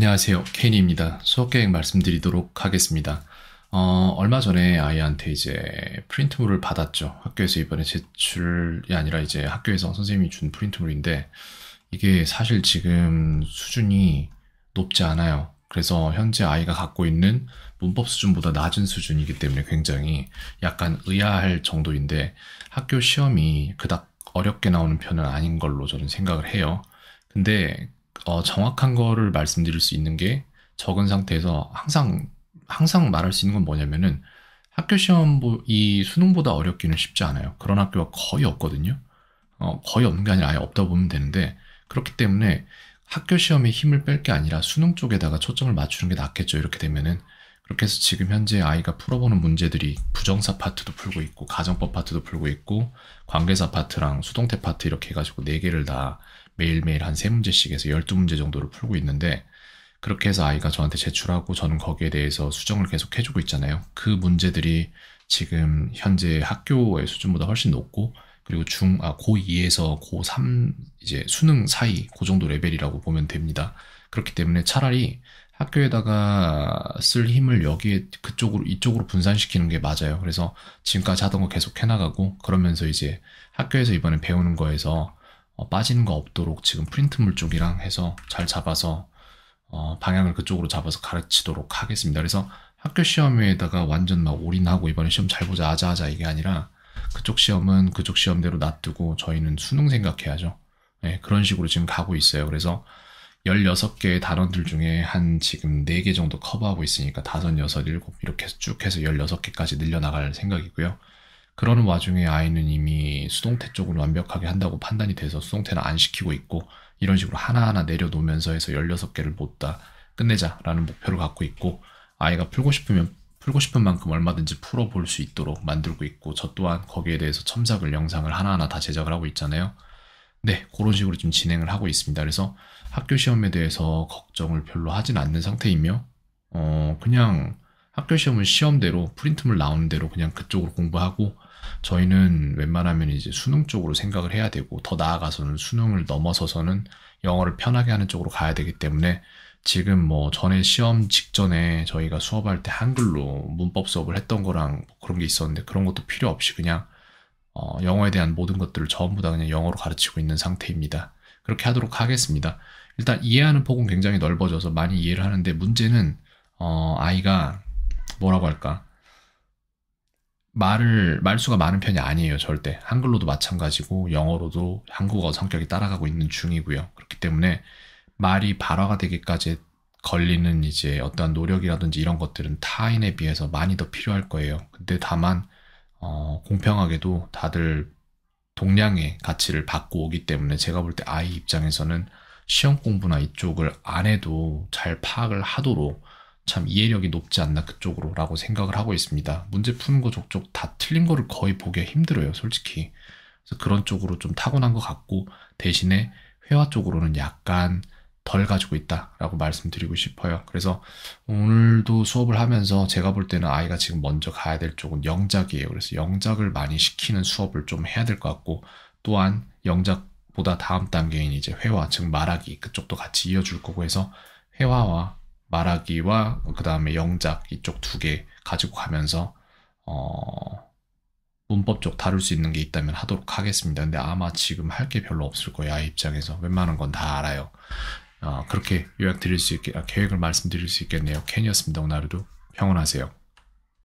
안녕하세요. 케니입니다. 수업 계획 말씀드리도록 하겠습니다. 어, 얼마 전에 아이한테 이제 프린트물을 받았죠. 학교에서 이번에 제출이 아니라 이제 학교에서 선생님이 준 프린트물인데 이게 사실 지금 수준이 높지 않아요. 그래서 현재 아이가 갖고 있는 문법 수준보다 낮은 수준이기 때문에 굉장히 약간 의아할 정도인데 학교 시험이 그닥 어렵게 나오는 편은 아닌 걸로 저는 생각을 해요. 근데 어, 정확한 거를 말씀드릴 수 있는 게 적은 상태에서 항상 항상 말할 수 있는 건 뭐냐면은 학교 시험 이 수능보다 어렵기는 쉽지 않아요. 그런 학교가 거의 없거든요. 어, 거의 없는 게 아니라 아예 없다 보면 되는데 그렇기 때문에 학교 시험에 힘을 뺄 게 아니라 수능 쪽에다가 초점을 맞추는 게 낫겠죠. 이렇게 되면은 그렇게 해서 지금 현재 아이가 풀어보는 문제들이 부정사 파트도 풀고 있고 가정법 파트도 풀고 있고 관계사 파트랑 수동태 파트 이렇게 해가지고 네 개를 다 매일매일 한 세문제씩 해서 12문제 정도를 풀고 있는데 그렇게 해서 아이가 저한테 제출하고 저는 거기에 대해서 수정을 계속 해주고 있잖아요. 그 문제들이 지금 현재 학교의 수준보다 훨씬 높고 그리고 중, 아, 고2에서 고3 이제 수능 사이, 그 정도 레벨이라고 보면 됩니다. 그렇기 때문에 차라리 학교에다가 쓸 힘을 여기에 그쪽으로 이쪽으로 분산시키는 게 맞아요. 그래서 지금까지 하던 거 계속 해나가고 그러면서 이제 학교에서 이번에 배우는 거에서 어, 빠지는 거 없도록 지금 프린트물 쪽이랑 해서 잘 잡아서 어, 방향을 그쪽으로 잡아서 가르치도록 하겠습니다. 그래서 학교 시험에다가 완전 막 올인하고 이번에 시험 잘 보자 아자아자 이게 아니라 그쪽 시험은 그쪽 시험대로 놔두고 저희는 수능 생각해야죠. 네, 그런 식으로 지금 가고 있어요. 그래서 16개의 단원들 중에 한 지금 4개 정도 커버하고 있으니까 5, 6, 7 이렇게 쭉 해서 16개까지 늘려나갈 생각이고요. 그러는 와중에 아이는 이미 수동태 쪽으로 완벽하게 한다고 판단이 돼서 수동태는 안 시키고 있고 이런 식으로 하나하나 내려놓으면서 해서 16개를 못다 끝내자라는 목표를 갖고 있고 아이가 풀고 싶으면 풀고 싶은 만큼 얼마든지 풀어볼 수 있도록 만들고 있고 저 또한 거기에 대해서 첨삭을 영상을 하나하나 다 제작을 하고 있잖아요. 네, 그런 식으로 좀 진행을 하고 있습니다. 그래서 학교 시험에 대해서 걱정을 별로 하진 않는 상태이며 어 그냥 학교 시험은 시험대로 프린트물 나오는 대로 그냥 그쪽으로 공부하고 저희는 웬만하면 이제 수능 쪽으로 생각을 해야 되고 더 나아가서는 수능을 넘어서서는 영어를 편하게 하는 쪽으로 가야 되기 때문에 지금 뭐 전에 시험 직전에 저희가 수업할 때 한글로 문법 수업을 했던 거랑 뭐 그런 게 있었는데 그런 것도 필요 없이 그냥 어 영어에 대한 모든 것들을 전부 다 그냥 영어로 가르치고 있는 상태입니다. 그렇게 하도록 하겠습니다. 일단 이해하는 폭은 굉장히 넓어져서 많이 이해를 하는데 문제는 어 아이가 뭐라고 할까 말을 말수가 많은 편이 아니에요 절대 한글로도 마찬가지고 영어로도 한국어 성격이 따라가고 있는 중이고요 그렇기 때문에 말이 발화가 되기까지 걸리는 이제 어떠한 노력이라든지 이런 것들은 타인에 비해서 많이 더 필요할 거예요 근데 다만 어, 공평하게도 다들 동량의 가치를 받고 오기 때문에 제가 볼 때 아이 입장에서는 시험 공부나 이쪽을 안 해도 잘 파악을 하도록 참 이해력이 높지 않나 그쪽으로 라고 생각을 하고 있습니다. 문제 푸는 거 족족 다 틀린 거를 거의 보기가 힘들어요, 솔직히. 그래서 그런 쪽으로 좀 타고난 것 같고 대신에 회화 쪽으로는 약간 덜 가지고 있다라고 말씀드리고 싶어요. 그래서 오늘도 수업을 하면서 제가 볼 때는 아이가 지금 먼저 가야 될 쪽은 영작이에요. 그래서 영작을 많이 시키는 수업을 좀 해야 될 것 같고 또한 영작보다 다음 단계인 이제 회화 즉 말하기 그쪽도 같이 이어줄 거고 해서 회화와 말하기와 그 다음에 영작 이쪽 두 개 가지고 가면서 어, 문법 쪽 다룰 수 있는 게 있다면 하도록 하겠습니다. 근데 아마 지금 할 게 별로 없을 거예요. 아이 입장에서 웬만한 건 다 알아요. 어, 그렇게 요약 드릴 수 있게 아, 계획을 말씀드릴 수 있겠네요. 캔이었습니다. 오늘 하루도 평온하세요.